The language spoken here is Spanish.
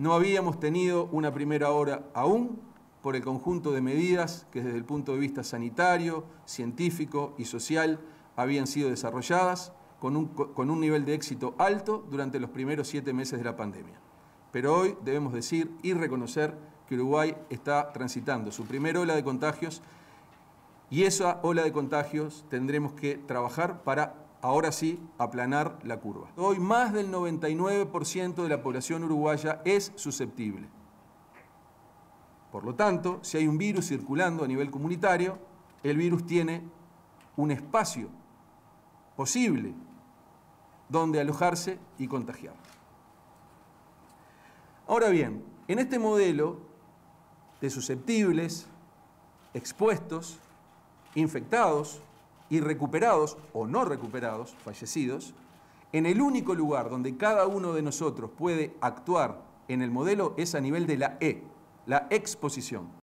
No habíamos tenido una primera hora aún por el conjunto de medidas que desde el punto de vista sanitario, científico y social habían sido desarrolladas con un, nivel de éxito alto durante los primeros siete meses de la pandemia. Pero hoy debemos decir y reconocer que Uruguay está transitando su primera ola de contagios y esa ola de contagios tendremos que trabajar para ahora sí, aplanar la curva. Hoy más del 99% de la población uruguaya es susceptible. Por lo tanto, si hay un virus circulando a nivel comunitario, el virus tiene un espacio posible donde alojarse y contagiar. Ahora bien, en este modelo de susceptibles, expuestos, infectados, y recuperados o no recuperados, fallecidos, en el único lugar donde cada uno de nosotros puede actuar en el modelo es a nivel de la E, la exposición.